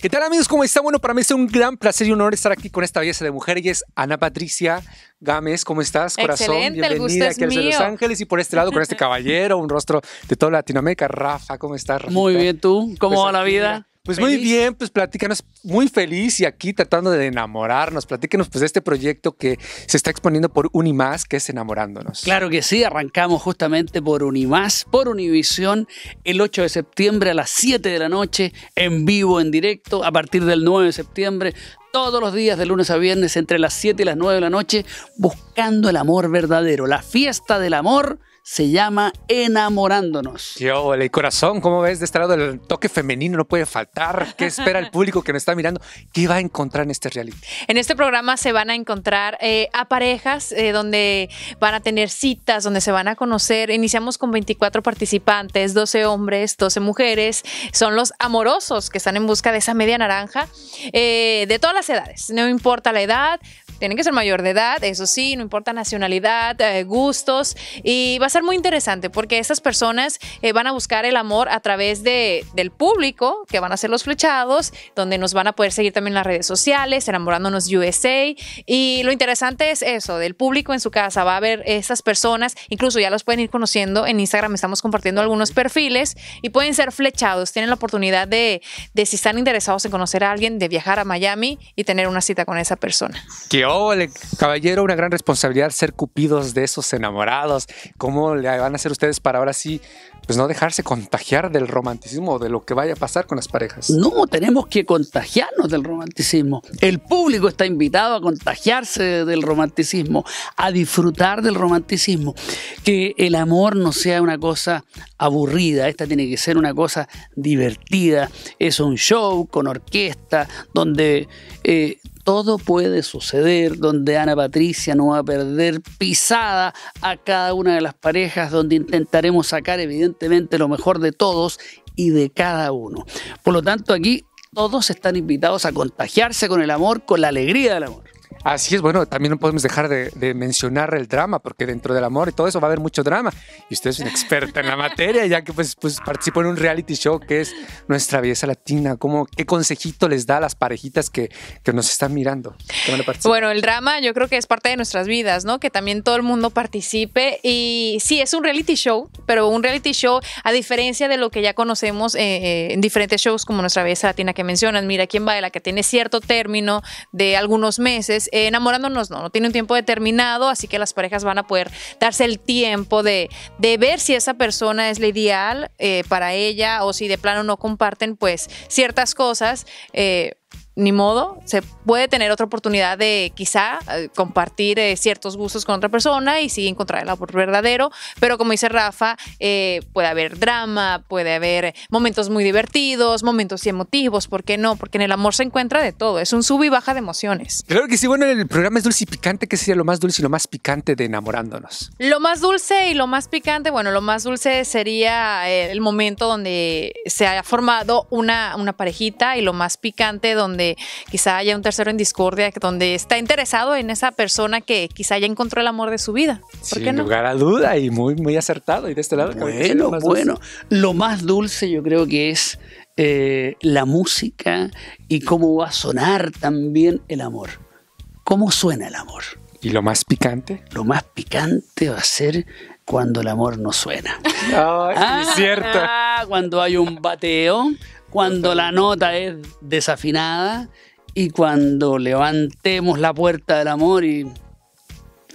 ¿Qué tal amigos? ¿Cómo está? Bueno, para mí es un gran placer y un honor estar aquí con esta belleza de mujer. Ella es Ana Patricia Gámez. ¿Cómo estás, corazón? Excelente, Bienvenida el gusto aquí es Los Ángeles y por este lado con este caballero, un rostro de toda Latinoamérica. Rafa, ¿cómo estás? Muy bien, ¿tú? ¿Cómo va la pues vida? Pues muy bien, pues platícanos, muy feliz y aquí tratando de enamorarnos. Platícanos pues de este proyecto que se está exponiendo por Unimás, que es Enamorándonos. Claro que sí, arrancamos justamente por Unimás, por Univisión, el 8 de septiembre a las 7 de la noche, en vivo, en directo, a partir del 9 de septiembre, todos los días de lunes a viernes entre las 7 y las 9 de la noche, buscando el amor verdadero, la fiesta del amor se llama Enamorándonos. Yo, el corazón, ¿cómo ves? De este lado, el toque femenino no puede faltar. ¿Qué espera el público que me está mirando? ¿Qué va a encontrar en este reality? En este programa se van a encontrar eh, a parejas eh, donde van a tener citas, donde se van a conocer. Iniciamos con 24 participantes, 12 hombres, 12 mujeres. Son los amorosos que están en busca de esa media naranja eh, de todas las edades. No importa la edad, tienen que ser mayor de edad, eso sí, no importa nacionalidad, eh, gustos. Y va a ser muy interesante porque estas personas eh, van a buscar el amor a través de, del público, que van a ser los flechados, donde nos van a poder seguir también en las redes sociales, enamorándonos USA. Y lo interesante es eso, del público en su casa. Va a haber estas personas, incluso ya los pueden ir conociendo en Instagram, estamos compartiendo algunos perfiles y pueden ser flechados. Tienen la oportunidad de, de si están interesados en conocer a alguien, de viajar a Miami y tener una cita con esa persona. ¿Qué caballero, una gran responsabilidad ser cupidos de esos enamorados. ¿Cómo le van a hacer ustedes para ahora sí, pues no dejarse contagiar del romanticismo, o de lo que vaya a pasar con las parejas? No, tenemos que contagiarnos del romanticismo. El público está invitado a contagiarse del romanticismo, a disfrutar del romanticismo. Que el amor no sea una cosa aburrida, esta tiene que ser una cosa divertida. Es un show con orquesta donde... Eh, todo puede suceder, donde Ana Patricia no va a perder pisada a cada una de las parejas, donde intentaremos sacar evidentemente lo mejor de todos y de cada uno. Por lo tanto, aquí todos están invitados a contagiarse con el amor, con la alegría del amor. Así es, bueno, también no podemos dejar de, mencionar el drama, porque dentro del amor y todo eso va a haber mucho drama. Y usted es una experta en la materia, ya que pues, pues participó en un reality show que es Nuestra Belleza Latina. ¿Cómo, ¿Qué consejito les da a las parejitas que, que nos están mirando? bueno, el drama yo creo que es parte de nuestras vidas, ¿no? Que también todo el mundo participe. Y sí, es un reality show, pero un reality show a diferencia de lo que ya conocemos eh, eh, en diferentes shows como Nuestra Belleza Latina que mencionas. Mira, quién baila, que tiene cierto término de algunos meses eh, enamorándonos, no, no tiene un tiempo determinado, así que las parejas van a poder darse el tiempo de, de ver si esa persona es la ideal eh, para ella o si de plano no comparten pues ciertas cosas. Eh, ni modo, se puede tener otra oportunidad de quizá eh, compartir eh, ciertos gustos con otra persona y sí encontrar el amor verdadero, pero como dice Rafa, eh, puede haber drama, puede haber momentos muy divertidos, momentos emotivos, ¿por qué no? Porque en el amor se encuentra de todo, es un sub y baja de emociones. Claro que sí, bueno, el programa es dulce y picante, ¿qué sería lo más dulce y lo más picante de enamorándonos. Lo más dulce y lo más picante, bueno, lo más dulce sería el momento donde se haya formado una, una parejita y lo más picante donde quizá haya un tercero en discordia, donde está interesado en esa persona que quizá ya encontró el amor de su vida. ¿Por Sin no? lugar a duda y muy, muy acertado. Y de este lado, bueno, bueno, lo más dulce yo creo que es eh, la música y cómo va a sonar también el amor. ¿Cómo suena el amor? ¿Y lo más picante? Lo más picante va a ser cuando el amor no suena. es cierto. Ah, cuando hay un bateo, cuando la nota es desafinada y cuando levantemos la puerta del amor y,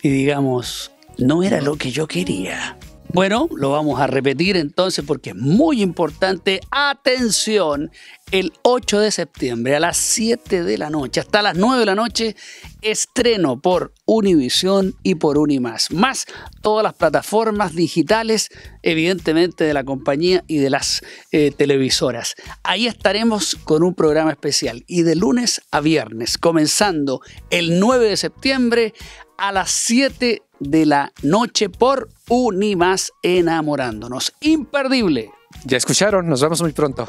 digamos, no era lo que yo quería. Bueno, lo vamos a repetir entonces porque es muy importante. Atención, el 8 de septiembre a las 7 de la noche, hasta las 9 de la noche, estreno por Univisión y por Unimas. Más todas las plataformas digitales, evidentemente de la compañía y de las eh, televisoras. Ahí estaremos con un programa especial y de lunes a viernes, comenzando el 9 de septiembre a las 7 de de la noche por Unimas Enamorándonos. Imperdible. Ya escucharon, nos vemos muy pronto.